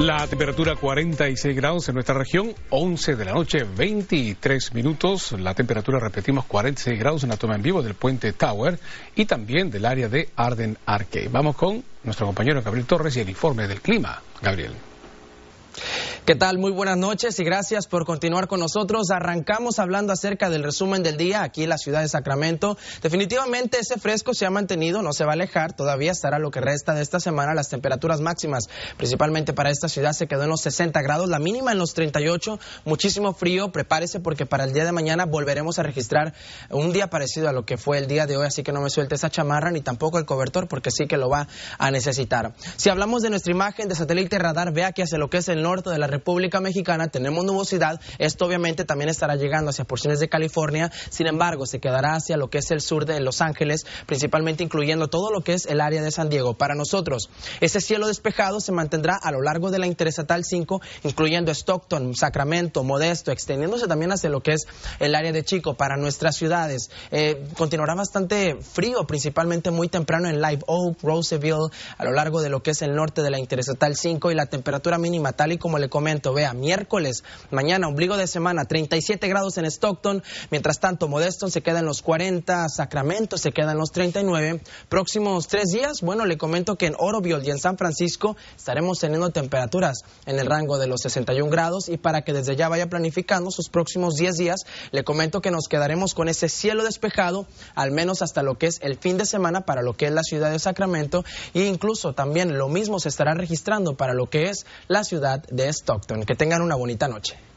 La temperatura 46 grados en nuestra región, 11 de la noche, 23 minutos. La temperatura, repetimos, 46 grados en la toma en vivo del puente Tower y también del área de Arden Arque. Vamos con nuestro compañero Gabriel Torres y el informe del clima. Gabriel. ¿Qué tal? Muy buenas noches y gracias por continuar con nosotros. Arrancamos hablando acerca del resumen del día aquí en la ciudad de Sacramento. Definitivamente ese fresco se ha mantenido, no se va a alejar, todavía estará lo que resta de esta semana. Las temperaturas máximas, principalmente para esta ciudad, se quedó en los 60 grados, la mínima en los 38, muchísimo frío. Prepárese porque para el día de mañana volveremos a registrar un día parecido a lo que fue el día de hoy, así que no me suelte esa chamarra ni tampoco el cobertor porque sí que lo va a necesitar. Si hablamos de nuestra imagen de satélite radar, vea que hacia lo que es el norte de la República Mexicana, tenemos nubosidad, esto obviamente también estará llegando hacia porciones de California, sin embargo se quedará hacia lo que es el sur de Los Ángeles, principalmente incluyendo todo lo que es el área de San Diego. Para nosotros, ese cielo despejado se mantendrá a lo largo de la Interestatal 5, incluyendo Stockton, Sacramento, Modesto, extendiéndose también hacia lo que es el área de Chico. Para nuestras ciudades, eh, continuará bastante frío, principalmente muy temprano en Live Oak, Roseville, a lo largo de lo que es el norte de la Interestatal 5 y la temperatura mínima, tal y como le Vea, miércoles, mañana, ombligo de semana, 37 grados en Stockton. Mientras tanto, Modesto se queda en los 40, Sacramento se queda en los 39. Próximos tres días, bueno, le comento que en Oroville y en San Francisco estaremos teniendo temperaturas en el rango de los 61 grados y para que desde ya vaya planificando sus próximos 10 días, le comento que nos quedaremos con ese cielo despejado, al menos hasta lo que es el fin de semana para lo que es la ciudad de Sacramento e incluso también lo mismo se estará registrando para lo que es la ciudad de Stockton. Que tengan una bonita noche.